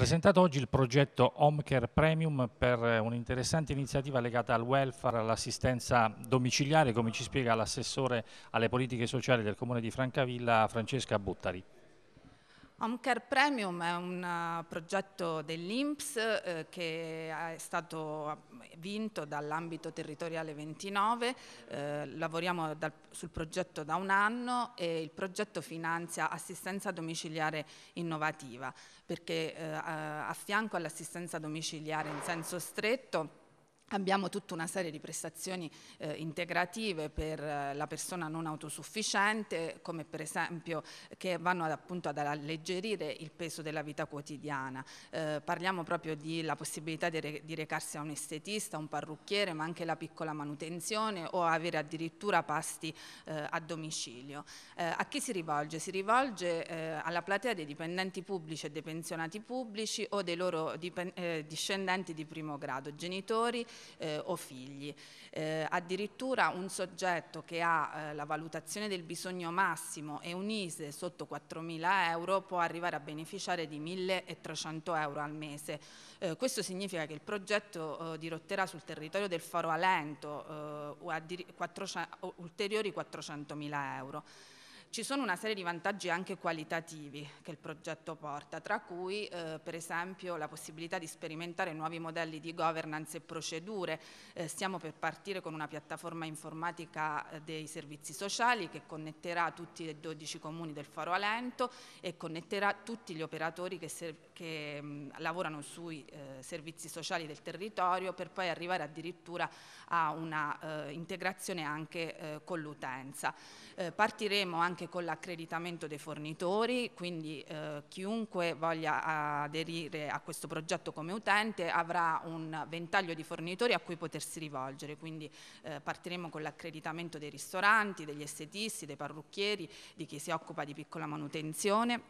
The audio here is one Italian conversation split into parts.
presentato oggi il progetto Home Premium per eh, un'interessante iniziativa legata al welfare, all'assistenza domiciliare, come ci spiega l'assessore alle politiche sociali del comune di Francavilla Francesca Buttari. Omcar Premium è un eh, progetto dell'INPS eh, che è stato eh, vinto dall'ambito territoriale 29, eh, lavoriamo dal, sul progetto da un anno e il progetto finanzia assistenza domiciliare innovativa perché eh, a fianco all'assistenza domiciliare in senso stretto Abbiamo tutta una serie di prestazioni eh, integrative per eh, la persona non autosufficiente, come per esempio che vanno ad, appunto ad alleggerire il peso della vita quotidiana. Eh, parliamo proprio della possibilità di, re di, recarsi a un estetista, a un parrucchiere, ma anche la piccola manutenzione o avere addirittura pasti eh, a domicilio. Eh, a chi si rivolge? Si rivolge eh, alla platea dei dipendenti pubblici e dei pensionati pubblici o dei loro discendenti di primo grado, genitori, eh, o figli. Eh, addirittura un soggetto che ha eh, la valutazione del bisogno massimo e un ISE sotto 4.000 euro può arrivare a beneficiare di 1.300 euro al mese. Eh, questo significa che il progetto eh, dirotterà sul territorio del Faro Alento 400, eh, ulteriori 400.000 euro. Ci sono una serie di vantaggi anche qualitativi che il progetto porta, tra cui eh, per esempio la possibilità di sperimentare nuovi modelli di governance e procedure. Eh, stiamo per partire con una piattaforma informatica eh, dei servizi sociali che connetterà tutti i 12 comuni del Faro Alento e connetterà tutti gli operatori che, che mh, mm, lavorano sui eh, servizi sociali del territorio per poi arrivare addirittura a una eh, integrazione anche eh, con l'utenza. partiremo anche anche con l'accreditamento dei fornitori, quindi eh, chiunque voglia aderire a questo progetto come utente avrà un ventaglio di fornitori a cui potersi rivolgere, quindi eh, partiremo con l'accreditamento dei ristoranti, degli estetisti, dei parrucchieri, di chi si occupa di piccola manutenzione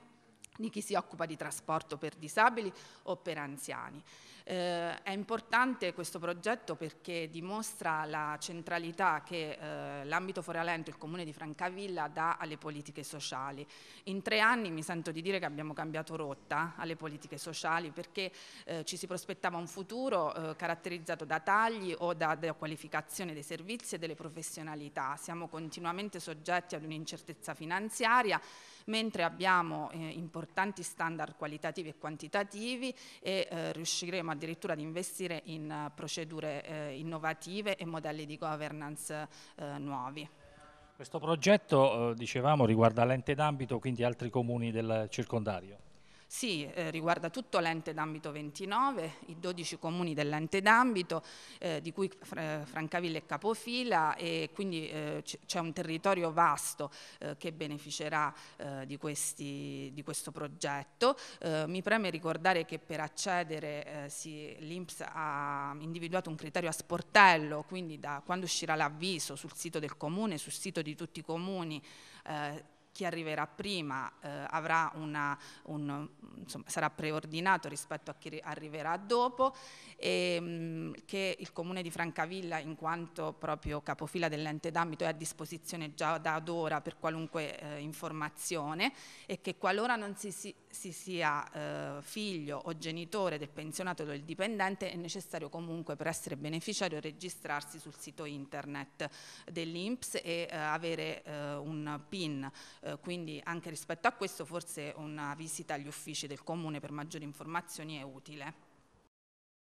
di chi si occupa di trasporto per disabili o per anziani. Eh, è importante questo progetto perché dimostra la centralità che eh, l'ambito Foralento, il comune di Francavilla, dà alle politiche sociali. In tre anni mi sento di dire che abbiamo cambiato rotta alle politiche sociali perché eh, ci si prospettava un futuro eh, caratterizzato da tagli o da, da qualificazione dei servizi e delle professionalità. Siamo continuamente soggetti ad un'incertezza finanziaria mentre abbiamo eh, importanti importanti standard qualitativi e quantitativi e eh, riusciremo addirittura ad investire in eh, procedure eh, innovative e modelli di governance eh, nuovi. Questo progetto, eh, dicevamo, riguarda l'ente d'ambito, quindi altri comuni del circondario. Sì, eh, riguarda tutto l'ente d'ambito 29, i 12 comuni dell'ente d'ambito, eh, di cui fr eh, Francavilla è capofila e quindi eh, c'è un territorio vasto eh, che beneficerà eh, di, questi, di, questo progetto. mi preme ricordare che per accedere l'INPS ha individuato un criterio a sportello, quindi da quando uscirà l'avviso sul sito del comune, sul sito di tutti i comuni, chi arriverà prima eh, una, un, insomma, sarà preordinato rispetto a chi arriverà dopo, e, ehm, mh, che il comune di Francavilla, in quanto proprio capofila dell'ente d'ambito, è a disposizione già da ora per qualunque eh, informazione e che qualora non si, si, si sia eh, figlio o genitore del pensionato o del dipendente è necessario comunque per essere beneficiario registrarsi sul sito internet dell'INPS e eh, avere eh, un PIN eh, eh, quindi anche rispetto a questo forse una visita agli uffici del comune per maggiori informazioni è utile.